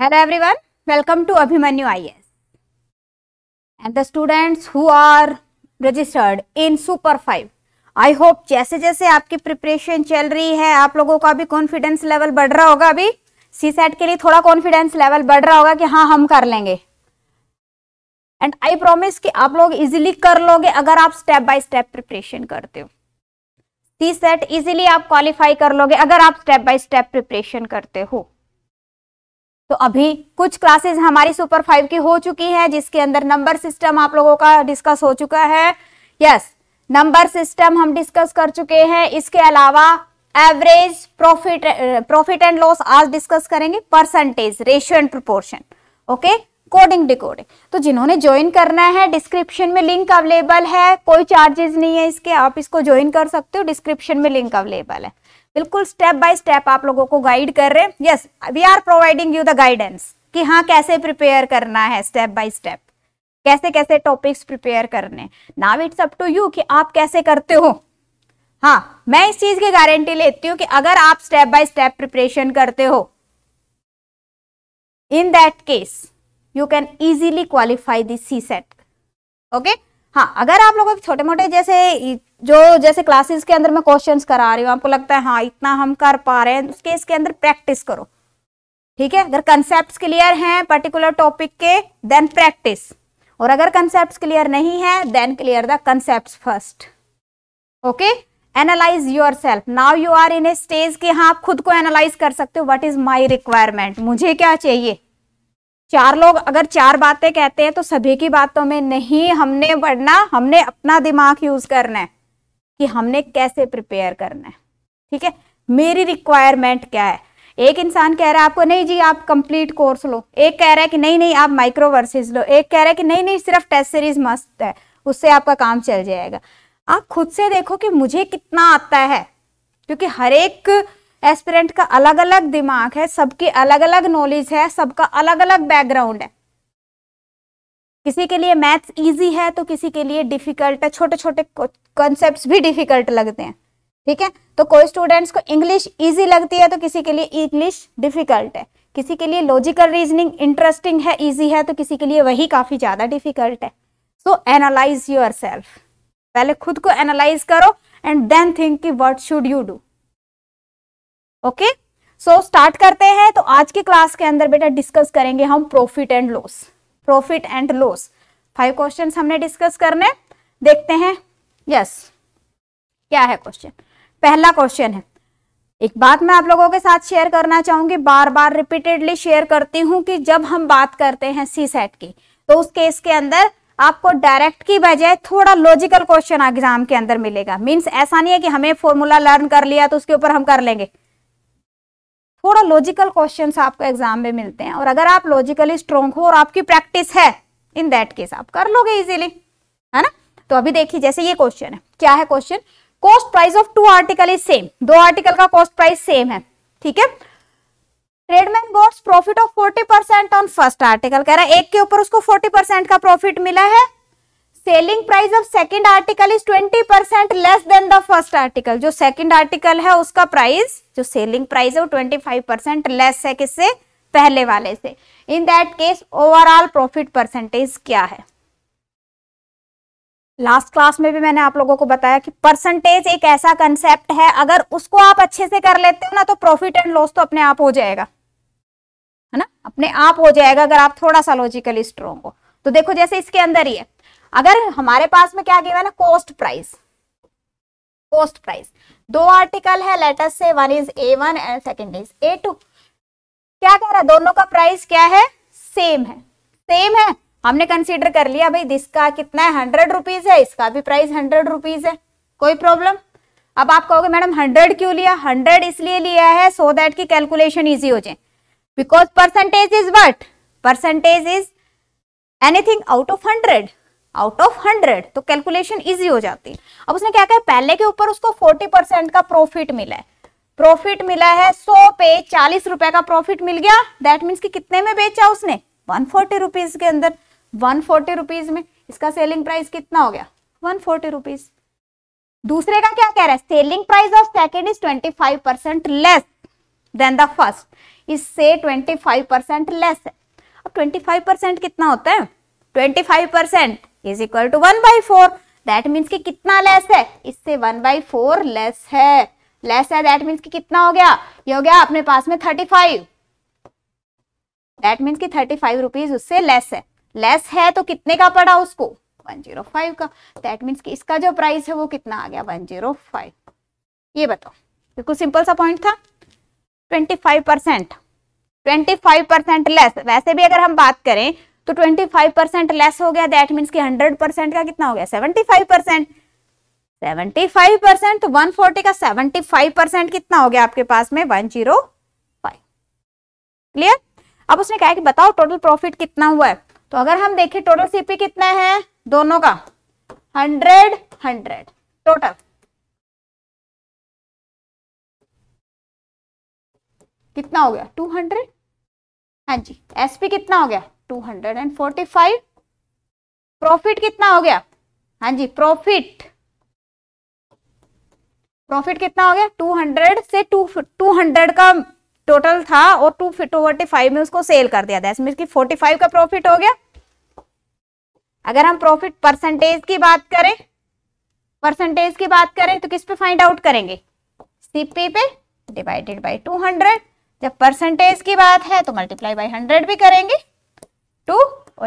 Hello everyone, welcome to Abhimanyu IS. And the students who are registered in super five I hope जैसे जैसे आपकी preparation चल रही है आप लोगों का भी कॉन्फिडेंस लेवल बढ़ रहा होगा अभी सी सेट के लिए थोड़ा कॉन्फिडेंस लेवल बढ़ रहा होगा कि हाँ हम कर लेंगे एंड आई प्रोमिस कि आप लोग इजिली कर लोगे अगर आप स्टेप बाय स्टेप प्रिपरेशन करते हो सी सेट इजिली आप क्वालिफाई कर लोगे अगर आप स्टेप बाय स्टेप प्रिपरेशन करते हो तो अभी कुछ क्लासेस हमारी सुपर फाइव की हो चुकी है जिसके अंदर नंबर सिस्टम आप लोगों का डिस्कस हो चुका है यस नंबर सिस्टम हम डिस्कस कर चुके हैं इसके अलावा average profit profit and loss आज डिस्कस करेंगे percentage ratio and proportion okay coding decoding तो जिन्होंने ज्वाइन करना है डिस्क्रिप्शन में लिंक अवेलेबल है कोई चार्जेस नहीं है इसके आप इसको ज्वाइन कर सकते हो डिस्क्रिप्शन में लिंक अवेलेबल है बिल्कुल स्टेप बाय स्टेप आप लोगों को गाइड कर रहे हैं yes we are providing you the guidance कि हाँ कैसे प्रिपेयर करना है स्टेप बाय स्टेप कैसे कैसे टॉपिक्स प्रिपेयर करने now it's up to you कि आप कैसे करते हो हाँ मैं इस चीज की गारंटी लेती हूँ कि अगर आप स्टेप बाय स्टेप प्रिपरेशन करते हो that case you can easily qualify qualify the CSET okay हाँ अगर आप लोगों के छोटे मोटे जैसे जो जैसे क्लासेस के अंदर मैं क्वेश्चंस करा रही हूँ आपको लगता है हाँ इतना हम कर पा रहे हैं उसके इसके अंदर प्रैक्टिस करो ठीक है अगर कंसेप्ट क्लियर हैं पर्टिकुलर टॉपिक के देन प्रैक्टिस और अगर कंसेप्ट क्लियर नहीं है then clear the concept first okay analyse yourself now you are in a stage के हाँ आप खुद को एनालाइज कर सकते हो वट इज माई रिक्वायरमेंट मुझे क्या चाहिए चार लोग अगर चार बातें कहते हैं तो सभी की बातों में नहीं हमने पढ़ना हमने अपना दिमाग यूज करना है कि हमने कैसे प्रिपेयर करना है ठीक है मेरी रिक्वायरमेंट क्या है एक इंसान कह रहा है आपको नहीं जी आप कंप्लीट कोर्स लो एक कह रहा है कि नहीं नहीं आप माइक्रो वर्सेज लो एक कह रहा है कि नहीं नहीं सिर्फ टेस्ट सीरीज मस्त है उससे आपका काम चल जाएगा आप खुद से देखो कि मुझे कितना आता है क्योंकि हर एक एस्पिरेंट का अलग अलग दिमाग है सबकी अलग अलग नॉलेज है सबका अलग अलग बैकग्राउंड है किसी के लिए मैथ्स इजी है तो किसी के लिए डिफिकल्ट है छोटे छोटे कॉन्सेप्ट्स भी डिफिकल्ट लगते हैं ठीक है तो कोई स्टूडेंट्स को इंग्लिश इजी लगती है तो किसी के लिए इंग्लिश डिफिकल्ट है किसी के लिए लॉजिकल रीजनिंग इंटरेस्टिंग है इजी है तो किसी के लिए वही काफ़ी ज़्यादा डिफिकल्ट है सो एनालाइज योर सेल्फ पहले खुद को एनालाइज करो एंड देन थिंक की what should you do okay so so, start करते हैं तो आज की क्लास के अंदर बेटा डिस्कस करेंगे हम profit and loss profit and loss five questions हमने डिस्कस करने देखते हैं यस yes. क्या है क्वेश्चन पहला क्वेश्चन है एक बात मैं आप लोगों के साथ शेयर करना चाहूंगी बार बार रिपीटेडली शेयर करती हूँ कि जब हम बात करते हैं सी सेट की तो उस केस के अंदर आपको डायरेक्ट की बजाय थोड़ा लॉजिकल क्वेश्चन एग्जाम के अंदर मिलेगा मीन्स ऐसा नहीं है कि हमें फॉर्मूला लर्न कर लिया तो उसके ऊपर हम कर लेंगे थोड़ा लॉजिकल क्वेश्चन आपको एग्जाम में मिलते हैं और अगर आप लॉजिकली स्ट्रोंग हो और आपकी प्रैक्टिस है इन दैट केस आप कर लोगे इजिली है ना तो अभी देखिए जैसे ये क्वेश्चन है क्या है question cost price of two article is same दो आर्टिकल का कॉस्ट प्राइस सेम है ठीक है tradesman gets profit of forty percent on first article कह रहा है एक के ऊपर उसको फोर्टी परसेंट का प्रॉफिट मिला है selling price of second article is 20 percent less than the first article जो सेकंड आर्टिकल है उसका प्राइस जो सेलिंग प्राइस है वो 25 परसेंट लेस है किससे पहले वाले से in that case overall profit percentage क्या है लास्ट क्लास में भी मैंने आप लोगों को बताया कि परसेंटेज एक ऐसा कंसेप्ट है अगर उसको आप अच्छे से कर लेते हो ना तो प्रॉफिट एंड लॉस तो अपने आप हो जाएगा है ना अपने आप हो जाएगा अगर आप थोड़ा सा लॉजिकली स्ट्रॉन्ग हो तो देखो जैसे इसके अंदर ही है अगर हमारे पास में क्या गिवन है कॉस्ट प्राइस कॉस्ट प्राइस दो आर्टिकल है लेटर से one is A one and second is A two क्या कह रहा है दोनों का प्राइस क्या है सेम है सेम है हमने कंसीडर कर लिया भाई इसका कितना है हंड्रेड रुपीज है इसका भी प्राइस हंड्रेड रुपीज है कोई प्रॉब्लम अब आप कहोगे मैडम हंड्रेड क्यों लिया हंड्रेड इसलिए लिया है सो दैट की कैलकुलेशन इजी हो जाए because percentage is what percentage is anything out of hundred out of hundred तो कैलकुलेशन इजी हो जाती है अब उसने क्या कहा पहले के ऊपर उसको फोर्टी परसेंट का प्रॉफिट मिला है प्रॉफिट मिला है सौ पे चालीस रुपए का प्रॉफिट मिल गया दैट मीन्स कि कितने में बेचा उसने वन फोर्टी रुपीज के अंदर वन फोर्टी रुपीज में इसका सेलिंग प्राइस कितना हो गया वन फोर्टी रुपीज दूसरे का क्या कह रहा है selling price of second is twenty five percent less than the first इससे ट्वेंटी फाइव परसेंट लेस है अब ट्वेंटी फाइव परसेंट कितना होता है twenty five percent is equal to one by four that means की कितना लेस है इससे वन बाई फोर लेस है लेस है दैट मीन्स की कितना हो गया ये हो गया अपने पास में थर्टी फाइव दैट मीन्स की थर्टी फाइव रुपीज उससे लेस है लेस है तो कितने का पड़ा उसको वन जीरो फाइव का दैट मीन्स की इसका जो प्राइस है वो कितना आ गया वन जीरो फाइव ये बताओ बिल्कुल सिंपल सा पॉइंट था twenty five percent twenty five percent less वैसे भी अगर हम बात करें तो 25 परसेंट लेस हो गया दैट मीन की हंड्रेड परसेंट का कितना हो गया 75 परसेंट सेवेंटी फाइव परसेंट तो फोर्टी का 75 परसेंट कितना हो गया आपके पास में 105 क्लियर अब उसने कहा कि बताओ टोटल प्रॉफिट कितना हुआ है तो अगर हम देखें टोटल सीपी कितना है दोनों का हंड्रेड हंड्रेड टोटल कितना हो गया टू हंड्रेड हाँ जी एसपी कितना हो गया 245 प्रॉफिट कितना हो गया हाँ जी प्रॉफिट प्रॉफिट कितना हो गया 200 से 2 200 का टोटल था और टू फोर्टी फाइव में उसको सेल कर दिया था इसमें की फोर्टी का प्रॉफिट हो गया अगर हम प्रॉफिट परसेंटेज की बात करें परसेंटेज की बात करें तो किस पे फाइंड आउट करेंगे सीपी पे डिवाइडेड बाय 200 जब परसेंटेज की बात है तो मल्टीप्लाई बाय 100 भी करेंगे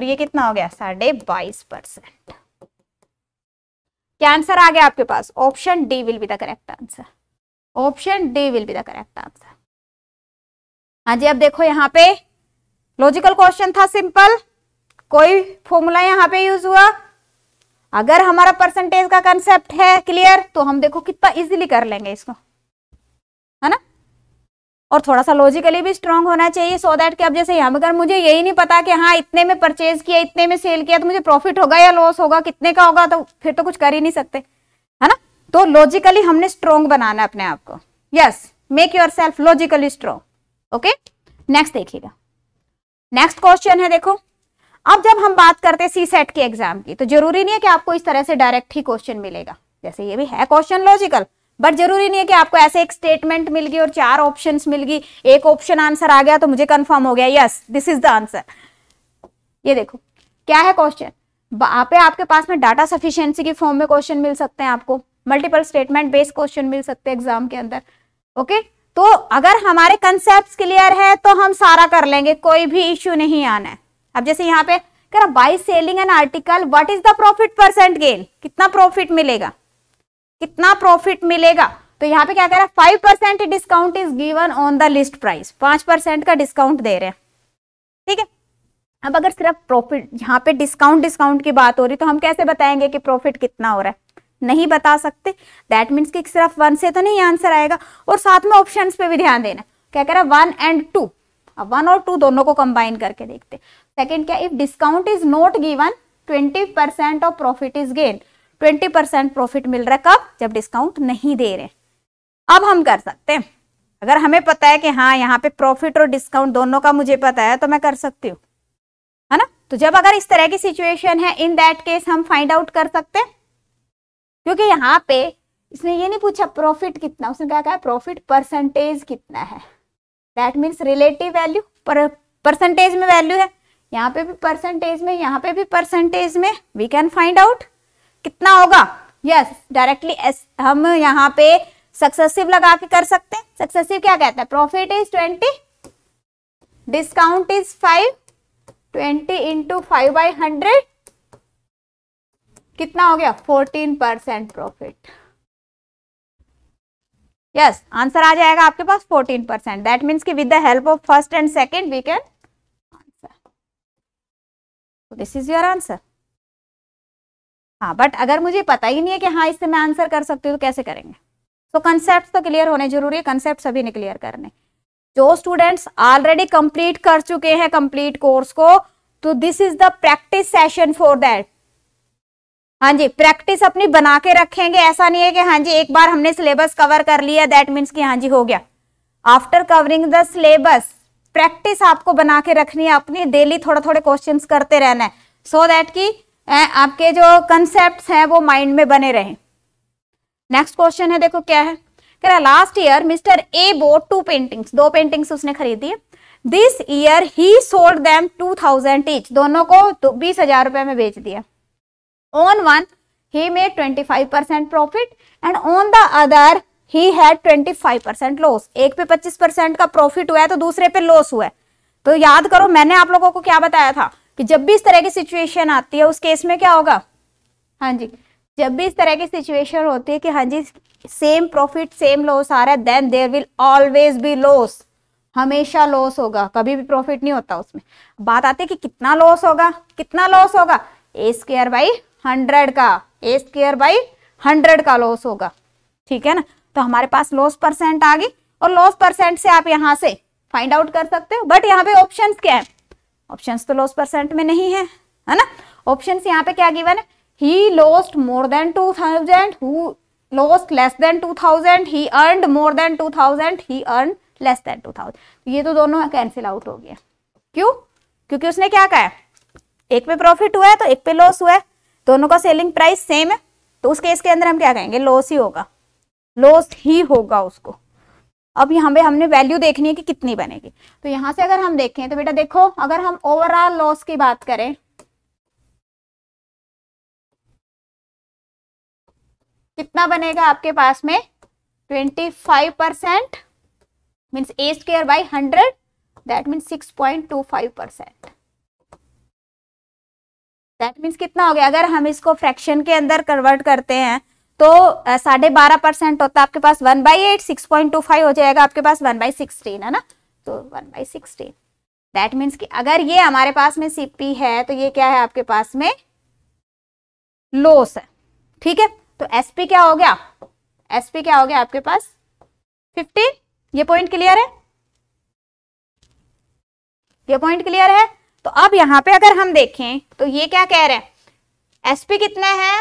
और ये कितना हो गया साढ़े बाईस परसेंट क्या आंसर आ गया आपके पास option D will be the correct answer option D will be the correct answer हाँ जी अब देखो यहाँ पे लॉजिकल क्वेश्चन था सिंपल कोई फॉर्मूला यहाँ पे यूज हुआ अगर हमारा परसेंटेज का कंसेप्ट है क्लियर तो हम देखो कितना इजीली कर लेंगे इसको और थोड़ा सा लॉजिकली भी स्ट्रांग होना चाहिए सो so दैट कि अब जैसे यहाँ अगर मुझे यही नहीं पता कि हाँ इतने में परचेज किया इतने में सेल किया तो मुझे प्रॉफिट होगा या लॉस होगा कितने का होगा तो फिर तो कुछ कर ही नहीं सकते है ना तो लॉजिकली हमने स्ट्रोंग बनाना अपने आप को yes make yourself logically strong okay next देखिएगा नेक्स्ट क्वेश्चन है देखो अब जब हम बात करते हैं सी सेट के एग्जाम की तो जरूरी नहीं है कि आपको इस तरह से डायरेक्ट ही क्वेश्चन मिलेगा जैसे ये भी है क्वेश्चन लॉजिकल बट जरूरी नहीं है कि आपको ऐसे एक स्टेटमेंट मिल गई और चार ऑप्शन मिल गई एक ऑप्शन आंसर आ गया तो मुझे कंफर्म हो गया yes this is the answer ये देखो क्या है क्वेश्चन पे आपके पास में डाटा सफिशियंसी की फॉर्म में क्वेश्चन मिल सकते हैं आपको मल्टीपल स्टेटमेंट बेस्ड क्वेश्चन मिल सकते हैं एग्जाम के अंदर ओके तो अगर हमारे कंसेप्ट क्लियर है तो हम सारा कर लेंगे कोई भी इश्यू नहीं आना है अब जैसे यहाँ पे कह रहा by selling an article what is the profit percent gain कितना प्रॉफिट मिलेगा कितना प्रॉफिट मिलेगा तो यहाँ पे क्या कह रहा है five percent discount is given on the list price पांच परसेंट का डिस्काउंट दे रहे हैं ठीक है अब अगर सिर्फ प्रॉफिट यहाँ पे डिस्काउंट डिस्काउंट की बात हो रही तो हम कैसे बताएंगे कि प्रॉफिट कितना हो रहा है नहीं बता सकते दैट मीन्स कि सिर्फ वन से तो नहीं आंसर आएगा और साथ में ऑप्शन पे भी ध्यान देना क्या कह रहा है वन एंड टू अब वन और टू दोनों को कंबाइन करके देखते सेकेंड क्या if discount is not given twenty percent of profit is gain twenty percent profit मिल रहा है कब जब डिस्काउंट नहीं दे रहे अब हम कर सकते हैं अगर हमें पता है कि हाँ यहाँ पे प्रॉफिट और डिस्काउंट दोनों का मुझे पता है तो मैं कर सकती हूँ है ना तो जब अगर इस तरह की सिचुएशन है इन दैट केस हम फाइंड आउट कर सकते हैं क्योंकि यहाँ पे इसने ये नहीं पूछा प्रॉफिट कितना उसने क्या कहा प्रॉफिट परसेंटेज कितना है that means relative value percentage में वैल्यू है यहाँ पे भी परसेंटेज में यहाँ पे भी परसेंटेज में वी कैन फाइंड आउट कितना होगा यस डायरेक्टली एस हम यहाँ पे सक्सेसिव लगा के कर सकते हैं सक्सेसिव क्या कहता है profit is twenty discount is five twenty into five by hundred कितना हो गया fourteen percent profit yes answer आ जाएगा आपके पास फोर्टीन परसेंट दैट मीन्स की with the help of first and second we can answer this is your answer हाँ but अगर मुझे पता ही नहीं है कि हाँ इससे मैं आंसर कर सकती हूँ तो कैसे करेंगे तो कंसेप्ट तो क्लियर होने जरूरी है कंसेप्ट सभी ने क्लियर करने जो स्टूडेंट्स ऑलरेडी कंप्लीट कर चुके हैं कंप्लीट कोर्स को तो this is the practice session for that हाँ जी प्रैक्टिस अपनी बना के रखेंगे ऐसा नहीं है कि हाँ जी एक बार हमने सिलेबस कवर कर लिया दैट मीन्स कि हाँ जी हो गया after covering the syllabus practice आपको बना के रखनी है अपनी डेली थोड़ा थोड़े क्वेश्चन करते रहना है सो so दैट की आपके जो कंसेप्ट हैं वो माइंड में बने रहे नेक्स्ट क्वेश्चन है देखो क्या है कह रहा last year mister A bought two paintings दो पेंटिंग्स उसने खरीदी this year he sold them two thousand each दोनों को बीस हजार रुपए में बेच दिया on one he twenty percent profit and on the other he had twenty five percent loss एक पे पच्चीस परसेंट का प्रॉफिट हुआ है तो दूसरे पे लॉस हुआ है तो याद करो मैंने आप लोगों को क्या बताया था कि जब भी इस तरह की सिचुएशन आती है उस केस में क्या होगा हाँ जी जब भी इस तरह की सिचुएशन होती है कि हाँ जी सेम प्रॉफिट सेम लॉस आ रहा है then there will always be loss हमेशा लॉस होगा कभी भी प्रॉफिट नहीं होता उसमें बात आती है कि कितना लॉस होगा कितना लॉस होगा ए स्केयर बाई हंड्रेड का ए स्केयर बाई हंड्रेड का लॉस होगा ठीक है ना तो हमारे पास लॉस परसेंट आ गई और लॉस परसेंट से आप यहाँ से फाइंड आउट कर सकते हो बट यहाँ पे ऑप्शंस क्या है ऑप्शन तो लॉस परसेंट में नहीं है है ना ऑप्शन यहाँ पे क्या गिवन है he lost more than two thousand who lost less than two thousand he earned more than two thousand he earned less than two thousand ये तो दोनों कैंसिल आउट हो गया क्यों क्योंकि उसने क्या कहा एक पे प्रॉफिट हुआ है तो एक पे लॉस हुआ है दोनों का सेलिंग प्राइस सेम है तो उस केस के अंदर हम क्या कहेंगे लॉस ही होगा लॉस ही होगा उसको अब यहाँ पे हमने वैल्यू देखनी है कि कितनी बनेगी तो यहां से अगर हम देखें तो बेटा देखो अगर हम ओवरऑल लॉस की बात करें कितना बनेगा आपके पास में twenty five percent means A square by hundred that means six point two five percent that means कितना हो गया अगर हम इसको फ्रैक्शन के अंदर कन्वर्ट करते हैं तो साढ़े बारह परसेंट होता है आपके पास one by eight six point two five हो जाएगा आपके पास वन बाई सिक्सटीन है ना तो one by sixteen that means कि अगर ये हमारे पास में सीपी है तो ये क्या है आपके पास में लोस है ठीक है तो एसपी क्या हो गया एसपी क्या हो गया आपके पास फिफ्टीन ये पॉइंट क्लियर है ये पॉइंट क्लियर है तो अब यहां पे अगर हम देखें तो ये क्या कह रहे हैं एसपी कितना है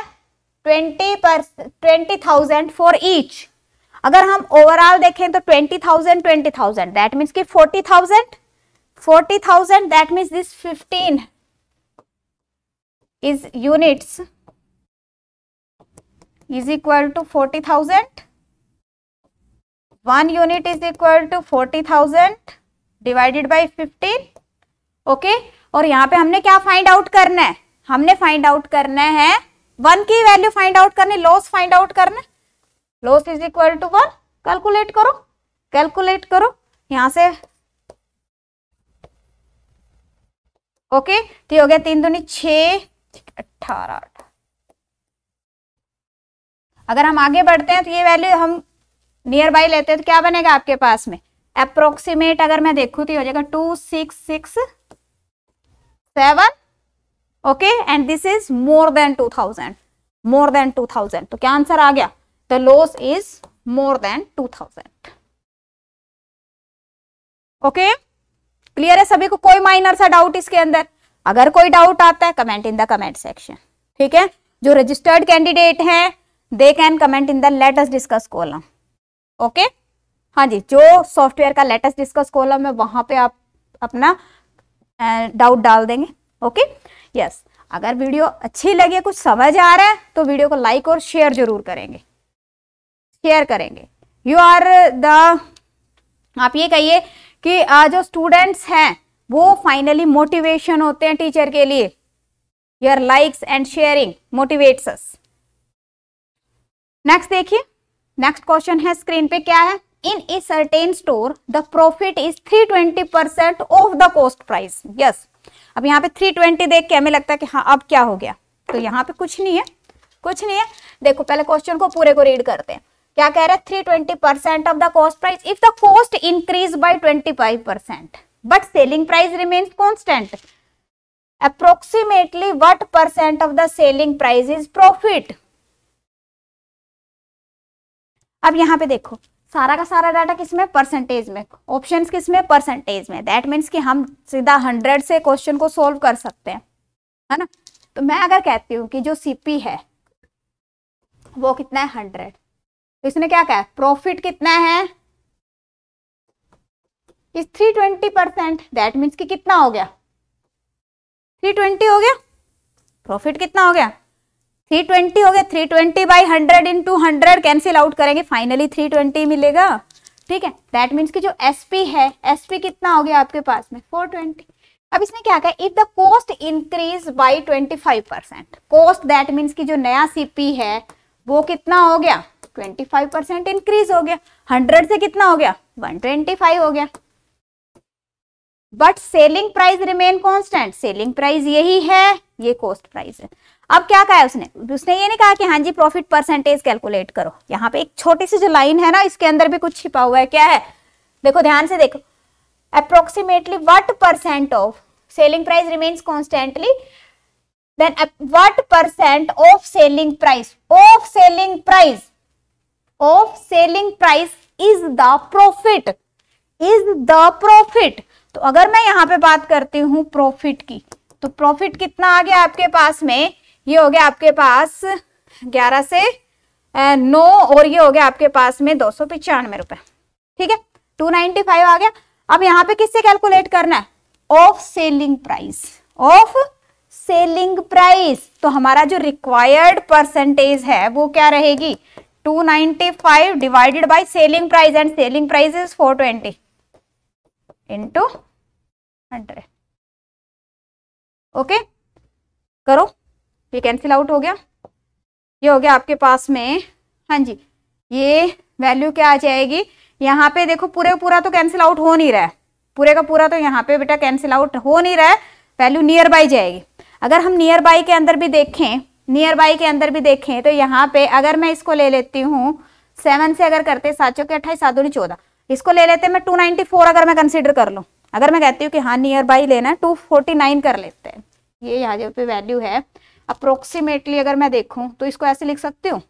ट्वेंटी पर ट्वेंटी थाउजेंड फॉर ईच अगर हम ओवरऑल देखें तो twenty thousand twenty thousand that means की forty thousand forty thousand that means this fifteen is units is equal to forty thousand one unit is equal to forty thousand divided by fifteen okay और यहाँ पे हमने क्या find out करना है हमने find out करना है वन की वैल्यू फाइंड आउट करनी लॉस फाइंड आउट करना loss is equal to one calculate करो कैलकुलेट करो यहां से ओके तो हो गया तीन दुनी छ अठारह अगर हम आगे बढ़ते हैं तो ये वैल्यू हम नियर बाई लेते हैं तो क्या बनेगा आपके पास में अप्रोक्सीमेट अगर मैं देखू तो हो जाएगा two six six seven okay and this is more than two thousand more than two thousand तो क्या आंसर आ गया the loss is more than two thousand okay clear है सभी को कोई माइनर सा डाउट इसके अंदर अगर कोई डाउट आता है comment in the comment section ठीक है जो रजिस्टर्ड कैंडिडेट हैं they can comment in the latest discuss column okay हाँ जी जो सॉफ्टवेयर का लेटेस्ट डिस्कस कॉलम है वहां पे आप अपना डाउट डाल देंगे ओके okay? यस अगर वीडियो अच्छी लगे कुछ समझ आ रहा है तो वीडियो को लाइक और शेयर जरूर करेंगे शेयर करेंगे यू आर द आप ये कहिए कि जो स्टूडेंट्स हैं वो फाइनली मोटिवेशन होते हैं टीचर के लिए your likes and sharing motivates us next देखिए नेक्स्ट क्वेश्चन है स्क्रीन पे क्या है in a certain store the profit is 320 percent of the cost price yes अब यहाँ पे थ्री ट्वेंटी देख के हमें लगता है कि हाँ अब क्या हो गया तो यहाँ पे कुछ नहीं है कुछ नहीं है देखो पहले क्वेश्चन को पूरे को रीड करते हैं क्या कह रहे हैं three twenty percent of the cost price if the cost increase by twenty five percent but selling price remains constant approximately what percent of the selling price is profit अब यहां पे देखो सारा का सारा डाटा किस में परसेंटेज में ऑप्शन किस में परसेंटेज में दैट मीन्स कि हम सीधा हंड्रेड से क्वेश्चन को सोल्व कर सकते हैं है ना तो मैं अगर कहती हूँ कि जो सीपी है वो कितना है हंड्रेड तो इसने क्या कहा प्रॉफिट कितना है इस three twenty percent that means कि कितना हो गया थ्री ट्वेंटी हो गया प्रॉफिट कितना हो गया थ्री ट्वेंटी हो गया three twenty by hundred into hundred cancel out करेंगे फाइनली थ्री ट्वेंटी मिलेगा ठीक है दैट मीन्स की जो एस पी है एस पी कितना हो गया आपके पास में फोर ट्वेंटी अब इसमें क्या कहा if the cost increase by twenty five percent cost that means की जो नया सीपी है वो कितना हो गया ट्वेंटी फाइव परसेंट इंक्रीज हो गया हंड्रेड से कितना हो गया वन ट्वेंटी फाइव हो गया but selling price remain constant selling price यही है ये कॉस्ट प्राइस है अब क्या कहा उसने उसने ये नहीं कहा कि हाँ जी प्रॉफिट परसेंटेज कैलकुलेट करो यहाँ पे एक छोटी सी जो लाइन है ना इसके अंदर भी कुछ छिपा हुआ है क्या है देखो ध्यान से देखो approximately what percent of selling price remains constantly then what percent of selling price of selling price of selling price is the profit is the profit तो अगर मैं यहां पे बात करती हूं प्रॉफिट की तो प्रॉफिट कितना आ गया आपके पास में ये हो गया आपके पास ग्यारह से नौ और ये हो गया आपके पास में दो सौ पिचानवे रुपए ठीक है टू नाइनटी फाइव आ गया अब यहाँ पे किससे कैलकुलेट करना है of selling price of selling price तो हमारा जो रिक्वायर्ड परसेंटेज है वो क्या रहेगी 295 divided by selling price and selling price is 420 twenty into hundred okay करो ये कैंसिल आउट हो गया ये हो गया आपके पास में हाँ जी ये वैल्यू क्या आ जाएगी यहाँ पे देखो पूरे पूरा तो कैंसिल आउट हो नहीं रहा है पूरे का पूरा तो यहाँ पे बेटा कैंसिल आउट हो नहीं रहा है वैल्यू नियर बाई जाएगी अगर हम नियर बाई के अंदर भी देखें नियर बाई के अंदर भी देखें तो यहाँ पे अगर मैं इसको ले लेती हूँ सेवन से अगर करते सात के अट्ठाईस सात दूनी चौदह इसको ले लेते मैं टू नाइनटी फोर अगर मैं कंसिडर कर लूँ अगर मैं कहती हूँ कि हाँ नियर बाई लेना है टू फोर्टी नाइन कर लेते हैं ये यहाँ जो पे वैल्यू है अप्रोक्सीमेटली अगर मैं देखूं तो इसको ऐसे लिख सकती हूँ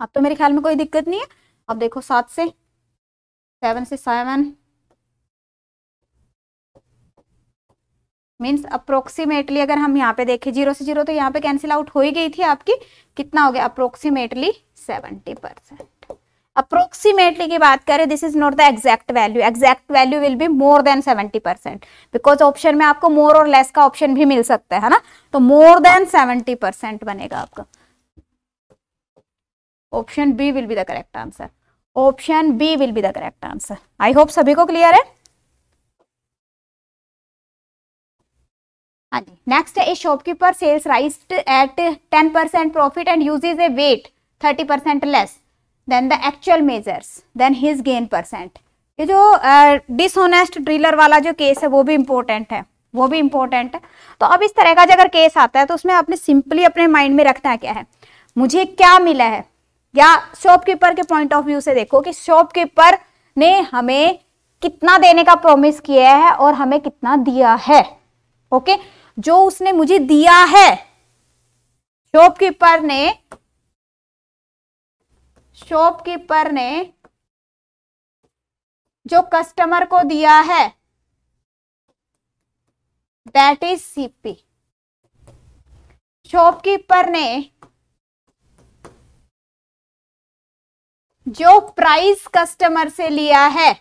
अब तो मेरे ख्याल में कोई दिक्कत नहीं है अब देखो सात से सेवन से सेवन मीन्स अप्रोक्सीमेटली अगर हम यहाँ पे देखें जीरो से जीरो तो यहाँ पे कैंसिल आउट हो ही गई थी आपकी कितना हो गया अप्रोक्सीमेटली सेवेंटी परसेंट अप्रोक्सीमेटली की बात करें this is not the exact value exact value will be more than seventy percent because option में आपको मोर और लेस का ऑप्शन भी मिल सकता है ना तो मोर देन सेवेंटी परसेंट बनेगा आपका option B will be the correct answer option B will be the correct answer I hope सभी को क्लियर है हाँ जी नेक्स्ट है a shopkeeper sells rice at ten percent profit and use is a weight thirty percent less than the actual measures then his gain percent ये जो dishonest uh, driller वाला जो केस है वो भी इम्पोर्टेंट है वो भी इम्पोर्टेंट है तो अब इस तरह का जो अगर केस आता है तो उसमें आपने सिंपली अपने माइंड में रखना क्या है मुझे क्या मिला है या शॉपकीपर के पॉइंट ऑफ व्यू से देखो कि शॉपकीपर ने हमें कितना देने का प्रॉमिस किया है और हमें कितना दिया है ओके जो उसने मुझे दिया है शॉपकीपर ने शॉपकीपर ने जो कस्टमर को दिया है दैट इज सीपी शॉपकीपर ने जो प्राइस कस्टमर से लिया है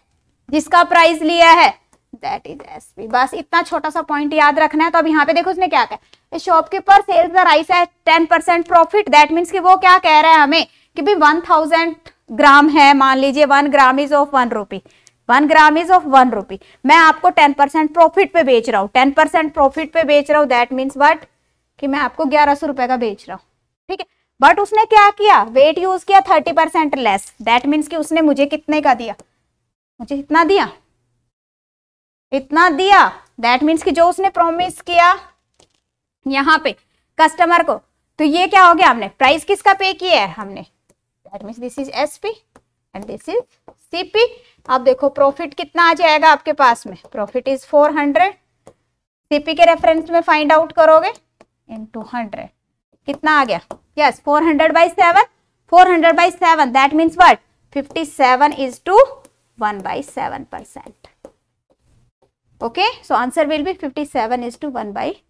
जिसका प्राइस लिया है दैट इज एस पी बस इतना छोटा सा पॉइंट याद रखना है तो अब यहां पे देखो उसने क्या कहा shopkeeper sells the rice at ten percent profit that means कि वो क्या कह रहा है हमें कि भाई वन थाउजेंड ग्राम है मान लीजिए one gram is of one rupee one gram is of one rupee मैं आपको टेन परसेंट प्रॉफिट पे बेच रहा हूँ टेन परसेंट प्रॉफिट पे बेच रहा हूँ दैट मीन्स बट कि मैं आपको ग्यारह सौ रुपए का बेच रहा हूँ ठीक है बट उसने क्या किया वेट यूज किया thirty percent less that means कि उसने मुझे कितने का दिया मुझे इतना दिया इतना दिया दैट मीन्स कि जो उसने प्रोमिस किया यहाँ पे कस्टमर को तो ये क्या हो गया हमने प्राइस किसका पे किया है हमने that means this is S P and this is CP अब देखो प्रॉफिट कितना आ जाएगा आपके पास में profit is four hundred CP के रेफरेंस में फाइंड आउट करोगे इन टू हंड्रेड कितना आ गया yes four hundred by seven four hundred by seven that means what fifty seven is two one by seven percent okay so answer will be fifty seven is two one by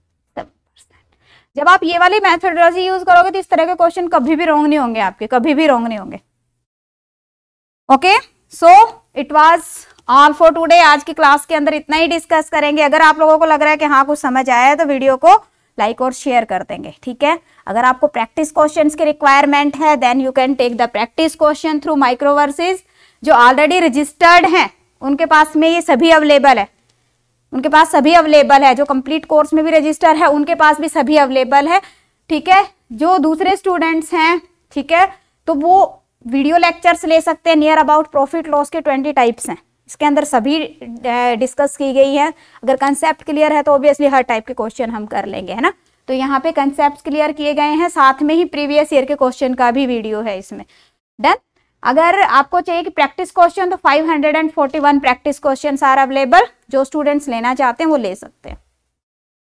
जब आप ये वाली methodology use करोगे तो इस तरह के question कभी भी रॉन्ग नहीं होंगे आपके कभी भी रॉन्ग नहीं होंगे okay so it was all for today आज की क्लास के अंदर इतना ही डिस्कस करेंगे अगर आप लोगों को लग रहा है कि हाँ कुछ समझ आया है तो वीडियो को लाइक और शेयर कर देंगे ठीक है अगर आपको प्रैक्टिस क्वेश्चन की रिक्वायरमेंट है then you can take the practice question through Microversis जो ऑलरेडी रजिस्टर्ड हैं उनके पास में ये सभी अवेलेबल है उनके पास सभी अवेलेबल है जो कंप्लीट कोर्स में भी रजिस्टर है उनके पास भी सभी अवेलेबल है ठीक है जो दूसरे स्टूडेंट्स हैं ठीक है तो वो वीडियो लेक्चर्स ले सकते हैं नियर अबाउट प्रॉफिट लॉस के ट्वेंटी टाइप्स हैं इसके अंदर सभी डिस्कस की गई है अगर कंसेप्ट क्लियर है तो ऑब्वियसली हर टाइप के क्वेश्चन हम कर लेंगे है ना तो यहाँ पे कंसेप्ट क्लियर किए गए हैं साथ में ही प्रीवियस ईयर के क्वेश्चन का भी वीडियो है इसमें डन अगर आपको चाहिए कि प्रैक्टिस क्वेश्चन तो 541 प्रैक्टिस क्वेश्चन आर अवेलेबल जो स्टूडेंट्स लेना चाहते हैं वो ले सकते हैं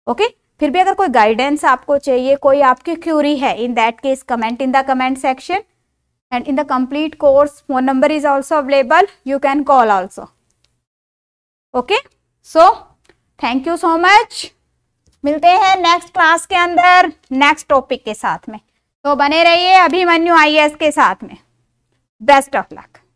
ओके फिर भी अगर कोई गाइडेंस आपको चाहिए कोई आपकी क्यूरी है in that case comment in the comment section and in the complete course phone number is also available you can call also okay so thank you so much मिलते हैं नेक्स्ट क्लास के अंदर next topic के साथ में तो बने रहिए अभिमन्यु आई के साथ में Best of luck.